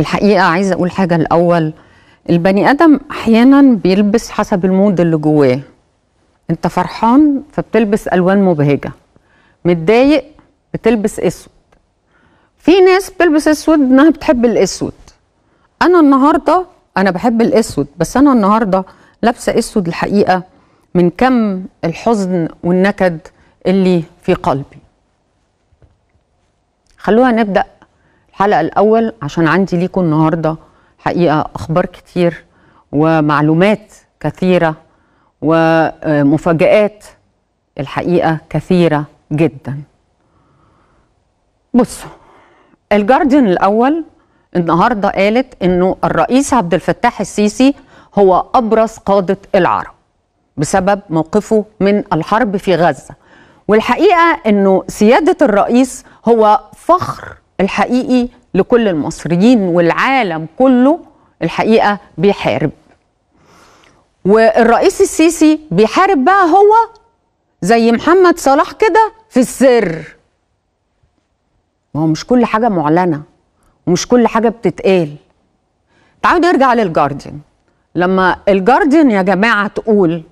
الحقيقه عايزه اقول حاجه الاول البني ادم احيانا بيلبس حسب المود اللي جواه انت فرحان فبتلبس الوان مبهجه متضايق بتلبس اسود في ناس بتلبس اسود انها بتحب الاسود انا النهارده انا بحب الاسود بس انا النهارده لابسه اسود الحقيقه من كم الحزن والنكد اللي في قلبي خلونا نبدا الحلقة الأول عشان عندي ليكم النهاردة حقيقة أخبار كتير ومعلومات كثيرة ومفاجآت الحقيقة كثيرة جدا بصوا الجارديان الأول النهاردة قالت أنه الرئيس عبد الفتاح السيسي هو أبرز قادة العرب بسبب موقفه من الحرب في غزة والحقيقة أنه سيادة الرئيس هو فخر الحقيقي لكل المصريين والعالم كله الحقيقه بيحارب والرئيس السيسي بيحارب بقى هو زي محمد صلاح كده في السر ما هو مش كل حاجه معلنه ومش كل حاجه بتتقال تعالوا نرجع للجارديان لما الجارديان يا جماعه تقول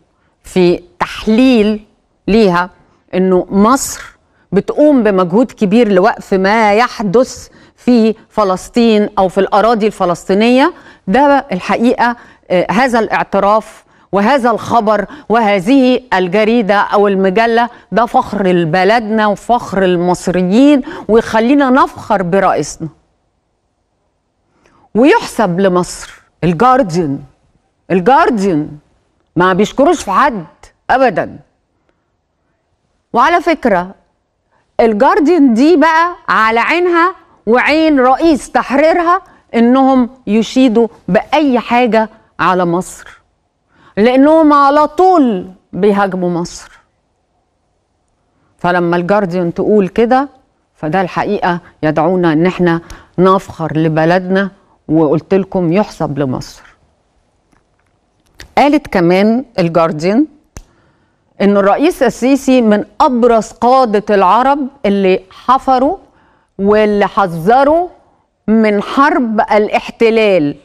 في تحليل ليها انه مصر بتقوم بمجهود كبير لوقف ما يحدث في فلسطين او في الاراضي الفلسطينيه ده الحقيقه آه، هذا الاعتراف وهذا الخبر وهذه الجريده او المجله ده فخر البلدنا وفخر المصريين ويخلينا نفخر برئيسنا ويحسب لمصر الجارديان الجارديان ما بيشكروش في حد ابدا وعلى فكره الجارديان دي بقى على عينها وعين رئيس تحريرها انهم يشيدوا باي حاجه على مصر لانهم على طول بيهاجموا مصر فلما الجارديان تقول كده فده الحقيقه يدعونا ان احنا نفخر لبلدنا وقلت لكم يحسب لمصر قالت كمان الجارديان انه الرئيس السيسي من ابرز قاده العرب اللي حفروا واللي حذروا من حرب الاحتلال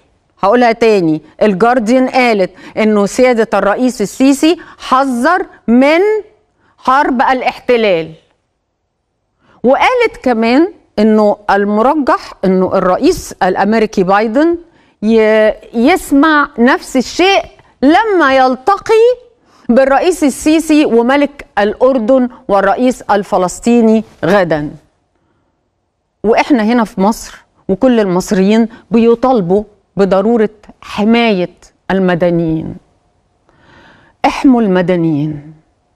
هقولها تاني الجارديان قالت انه سياده الرئيس السيسي حذر من حرب الاحتلال وقالت كمان انه المرجح انه الرئيس الامريكي بايدن يسمع نفس الشيء لما يلتقي بالرئيس السيسي وملك الأردن والرئيس الفلسطيني غدا وإحنا هنا في مصر وكل المصريين بيطالبوا بضرورة حماية المدنيين احموا المدنيين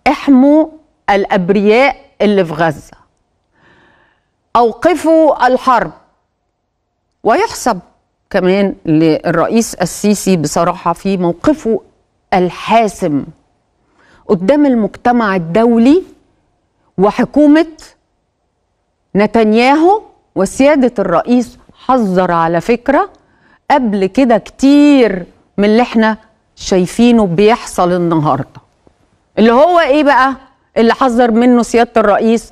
احموا الأبرياء اللي في غزة أوقفوا الحرب ويحسب كمان للرئيس السيسي بصراحة في موقفه الحاسم قدام المجتمع الدولي وحكومه نتنياهو وسياده الرئيس حذر على فكره قبل كده كتير من اللي احنا شايفينه بيحصل النهارده اللي هو ايه بقى اللي حذر منه سياده الرئيس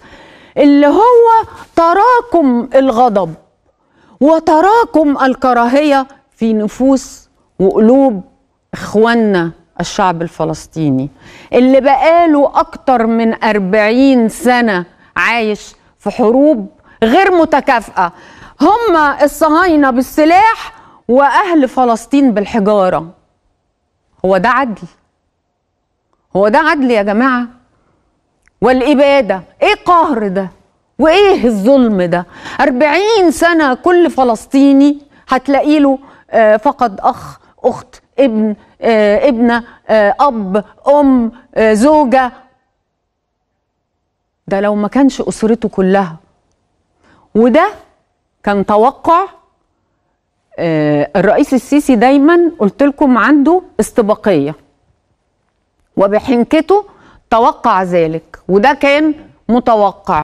اللي هو تراكم الغضب وتراكم الكراهيه في نفوس وقلوب اخواننا الشعب الفلسطيني اللي بقاله أكتر من 40 سنة عايش في حروب غير متكافئة هم الصهاينة بالسلاح وأهل فلسطين بالحجارة هو ده عدل هو ده عدل يا جماعة والإبادة إيه قهر ده وإيه الظلم ده أربعين سنة كل فلسطيني هتلاقي له آه، فقد أخ أخت ابن آه، ابنه آه، اب ام آه، زوجه ده لو ما كانش اسرته كلها وده كان توقع الرئيس السيسي دايما قلت لكم عنده استباقيه وبحنكته توقع ذلك وده كان متوقع